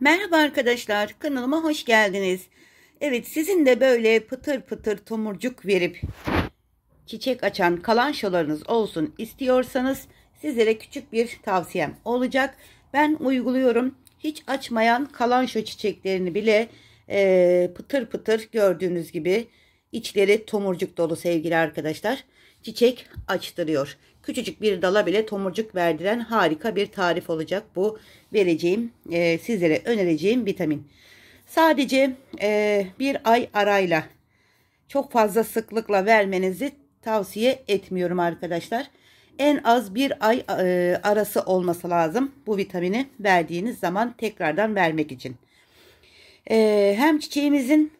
Merhaba arkadaşlar, kanalıma hoş geldiniz. Evet, sizin de böyle pıtır pıtır tomurcuk verip çiçek açan kalanşolarınız olsun istiyorsanız sizlere küçük bir tavsiyem olacak. Ben uyguluyorum. Hiç açmayan kalanşo çiçeklerini bile e, pıtır pıtır gördüğünüz gibi içleri tomurcuk dolu sevgili arkadaşlar. Çiçek açtırıyor. Küçücük bir dala bile tomurcuk verdiren harika bir tarif olacak bu vereceğim e, sizlere önereceğim vitamin. Sadece e, bir ay arayla çok fazla sıklıkla vermenizi tavsiye etmiyorum arkadaşlar. En az bir ay e, arası olması lazım bu vitamini verdiğiniz zaman tekrardan vermek için. E, hem çiçeğimizin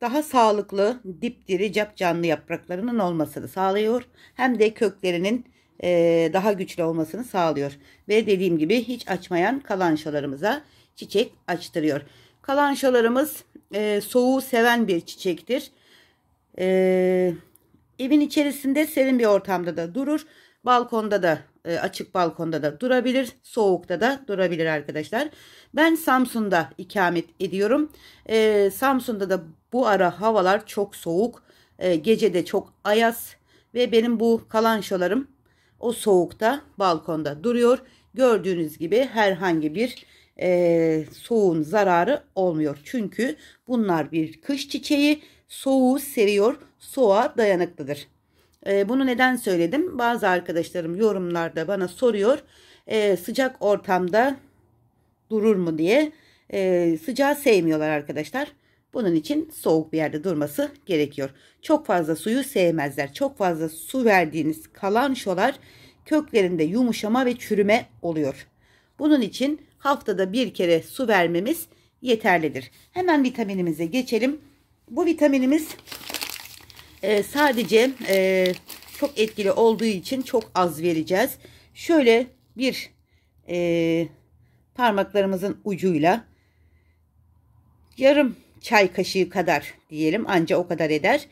daha sağlıklı, dipdiri, cap canlı yapraklarının olmasını sağlıyor. Hem de köklerinin e, daha güçlü olmasını sağlıyor. Ve dediğim gibi hiç açmayan kalançalarımıza çiçek açtırıyor. Kalançalarımız e, soğuğu seven bir çiçektir. E, evin içerisinde serin bir ortamda da durur. Balkonda da e, açık balkonda da durabilir. Soğukta da durabilir arkadaşlar. Ben Samsun'da ikamet ediyorum. E, Samsun'da da bu ara havalar çok soğuk. E, gece de çok ayaz. Ve benim bu kalançalarım o soğukta balkonda duruyor. Gördüğünüz gibi herhangi bir e, soğuğun zararı olmuyor. Çünkü bunlar bir kış çiçeği soğuğu seviyor soğuğa dayanıklıdır. E, bunu neden söyledim? Bazı arkadaşlarım yorumlarda bana soruyor e, sıcak ortamda durur mu diye. E, sıcağı sevmiyorlar arkadaşlar. Bunun için soğuk bir yerde durması gerekiyor. Çok fazla suyu sevmezler. Çok fazla su verdiğiniz kalan şolar köklerinde yumuşama ve çürüme oluyor. Bunun için haftada bir kere su vermemiz yeterlidir. Hemen vitaminimize geçelim. Bu vitaminimiz e, sadece e, çok etkili olduğu için çok az vereceğiz. Şöyle bir e, parmaklarımızın ucuyla yarım çay kaşığı kadar diyelim anca o kadar eder.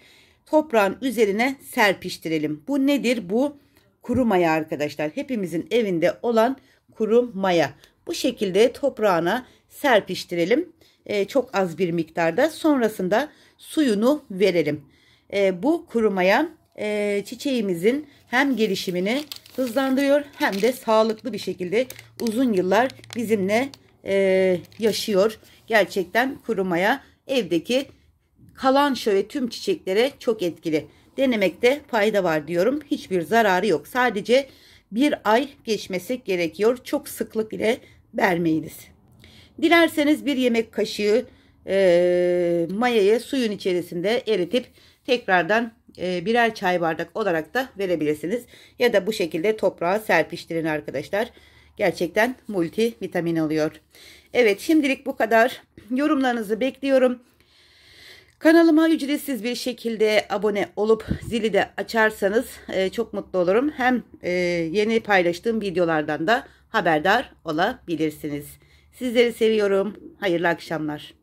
Toprağın üzerine serpiştirelim. Bu nedir? Bu kuru maya arkadaşlar. Hepimizin evinde olan kuru maya. Bu şekilde toprağına serpiştirelim. E, ee, çok az bir miktarda. Sonrasında suyunu verelim. E, bu kurumaya e, çiçeğimizin hem gelişimini hızlandırıyor hem de sağlıklı bir şekilde uzun yıllar bizimle e, yaşıyor. Gerçekten kurumaya evdeki kalan şöyle tüm çiçeklere çok etkili. Denemekte fayda var diyorum. Hiçbir zararı yok. Sadece bir ay geçmesi gerekiyor. Çok sıklık ile vermeyiniz. Dilerseniz bir yemek kaşığı e, mayayı suyun içerisinde eritip tekrardan e, birer çay bardak olarak da verebilirsiniz. Ya da bu şekilde toprağa serpiştirin arkadaşlar gerçekten multivitamin alıyor. Evet şimdilik bu kadar. Yorumlarınızı bekliyorum. Kanalıma ücretsiz bir şekilde abone olup zili de açarsanız e, çok mutlu olurum. Hem e, yeni paylaştığım videolardan da haberdar olabilirsiniz. Sizleri seviyorum. Hayırlı akşamlar.